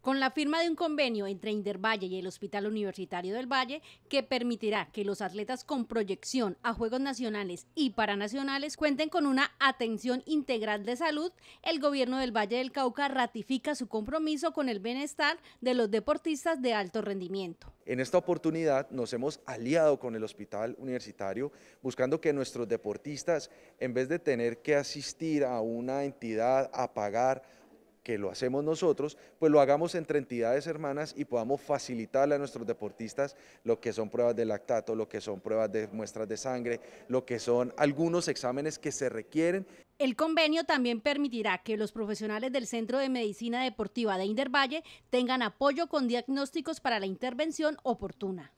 con la firma de un convenio entre Intervalle y el Hospital Universitario del Valle que permitirá que los atletas con proyección a Juegos Nacionales y Paranacionales cuenten con una atención integral de salud, el gobierno del Valle del Cauca ratifica su compromiso con el bienestar de los deportistas de alto rendimiento. En esta oportunidad nos hemos aliado con el Hospital Universitario buscando que nuestros deportistas, en vez de tener que asistir a una entidad a pagar que lo hacemos nosotros, pues lo hagamos entre entidades hermanas y podamos facilitarle a nuestros deportistas lo que son pruebas de lactato, lo que son pruebas de muestras de sangre, lo que son algunos exámenes que se requieren. El convenio también permitirá que los profesionales del Centro de Medicina Deportiva de Indervalle tengan apoyo con diagnósticos para la intervención oportuna.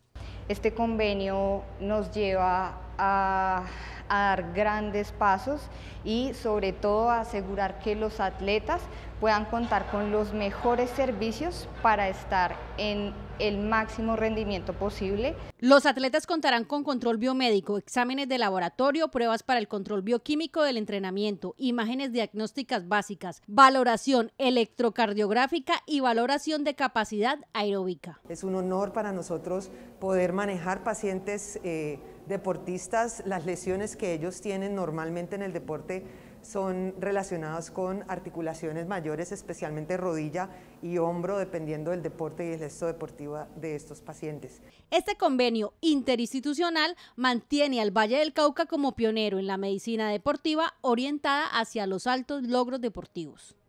Este convenio nos lleva a, dar grandes pasos y sobre todo asegurar que los atletas puedan contar con los mejores servicios para estar en el máximo rendimiento posible. Los atletas contarán con control biomédico, exámenes de laboratorio, pruebas para el control bioquímico del entrenamiento, imágenes diagnósticas básicas, valoración electrocardiográfica y valoración de capacidad aeróbica. Es un honor para nosotros poder manejar pacientes. Eh, deportistas, las lesiones que ellos tienen normalmente en el deporte son relacionadas con articulaciones mayores, especialmente rodilla y hombro, dependiendo del deporte y el gesto deportivo de estos pacientes. Este convenio interinstitucional mantiene al Valle del Cauca como pionero en la medicina deportiva orientada hacia los altos logros deportivos.